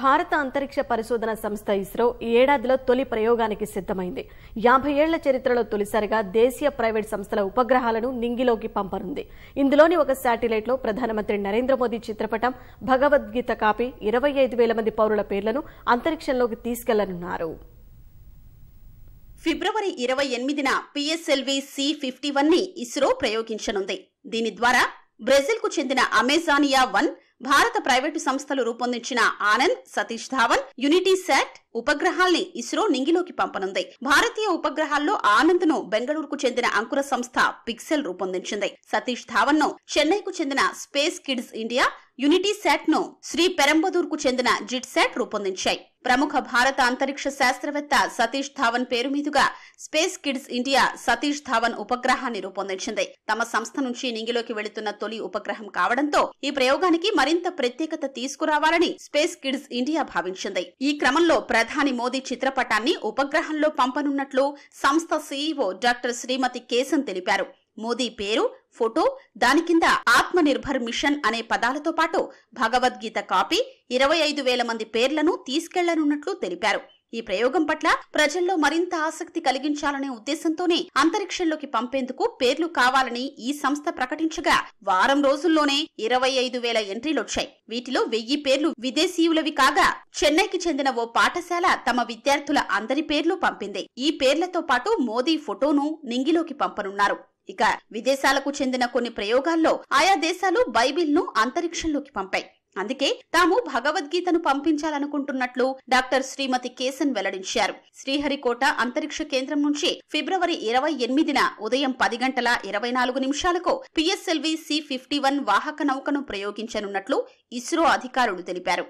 భారత అంతరిక్ష పరిశోధన సంస్థ ఇస్రో ఈ ఏడాదిలో తొలి ప్రయోగానికి సిద్ధమైంది యాభై ఏళ్ల చరిత్రలో తొలిసారిగా దేశీయ ప్రైవేట్ సంస్థల ఉపగ్రహాలను నింగిలోకి పంపనుంది ఇందులోని ఒక శాటిలైట్లో ప్రధానమంత్రి నరేంద్ర మోదీ చిత్రపటం భగవద్గీత కాపీ ఇరవై ఐదు వేల మంది పౌరుల పేర్లను అంతరిక్షంలోకి తీసుకెళ్లనున్నారు ఫిబ్రవరి ఇరవై ఎనిమిదిన పిఎస్ఎల్వి సి ఫిఫ్టీ వన్ ని ఇస్రో ప్రయోగించనుంది దీని ద్వారా బ్రెజిల్కు చెందిన అమెజానియా వన్ భారత ప్రైవేటు సంస్థలు రూపొందించిన ఆనంద్ సతీష్ ధావన్ యూనిటీ సెట్ ఉపగ్రహాల్ని ఇస్రో నింగిలోకి పంపనుంది భారతీయ ఉపగ్రహాల్లో ఆనంద్ ను బెంగళూరుకు చెందిన అంకుర సంస్థ పిక్సెల్ రూపొందించింది సతీష్ ధావన్ ను చెన్నైకు చెందిన space kids India UnitySat ను శ్రీ పెరంబదూర్ కు చెందిన జిట్ సెట్ రూపొందించాయి ప్రముఖ భారత అంతరిక్ష శాస్త్రవేత్త సతీష్ ధావన్ పేరు మీదుగా space kids India Satish Dhawan ఉపగ్రహాన్ని రూపొందించింది తమ సంస్థ నుంచి నింగిలోకి వెళుతున్న తొలి ఉపగ్రహం కావడంతో ఈ ప్రయోగానికి మరింత ప్రత్యేకత తీసుకురావాలని స్పేస్ కిడ్స్ ఇండియా భావించింది ఈ క్రమంలో ప్రధాని మోదీ చిత్రపటాన్ని ఉపగ్రహంలో పంపనున్నట్లు సంస్థ సీఈఓ డాక్టర్ శ్రీమతి కేసన్ తెలిపారు మోదీ పేరు ఫోటో దాని కింద ఆత్మనిర్భర్ మిషన్ అనే పదాలతో పాటు భగవద్గీత కాపీ ఇరవై ఐదు వేల మంది పేర్లను తీసుకెళ్లనున్నట్లు తెలిపారు ఈ ప్రయోగం పట్ల ప్రజల్లో మరింత ఆసక్తి కలిగించాలనే ఉద్దేశంతోనే అంతరిక్షంలోకి పంపేందుకు పేర్లు కావాలని ఈ సంస్థ ప్రకటించగా వారం రోజుల్లోనే ఇరవై ఐదు వేల ఎంట్రీలొచ్చాయి వీటిలో వెయ్యి పేర్లు విదేశీయులవి కాగా చెన్నైకి చెందిన ఓ పాఠశాల తమ విద్యార్థుల అందరి పేర్లు పంపింది ఈ పేర్లతో పాటు మోదీ ఫోటోను నింగిలోకి పంపనున్నారు ఇక విదేశాలకు చెందిన కొన్ని ప్రయోగాల్లో ఆయా దేశాలు బైబిల్ను అంతరిక్షంలోకి పంపాయి అందుకే తాము భగవద్గీతను పంపించాలనుకుంటున్నట్లు డాక్టర్ శ్రీమతి కేసన్ వెల్లడించారు శ్రీహరికోట అంతరిక్ష కేంద్రం నుంచి ఫిబ్రవరి ఇరవై ఎనిమిదిన ఉదయం పది గంటల ఇరవై నాలుగు నిమిషాలకు పిఎస్ఎల్వి సి ఫిఫ్టీ వన్ వాహక నౌకను ప్రయోగించనున్నట్లు ఇస్రో అధికారులు తెలిపారు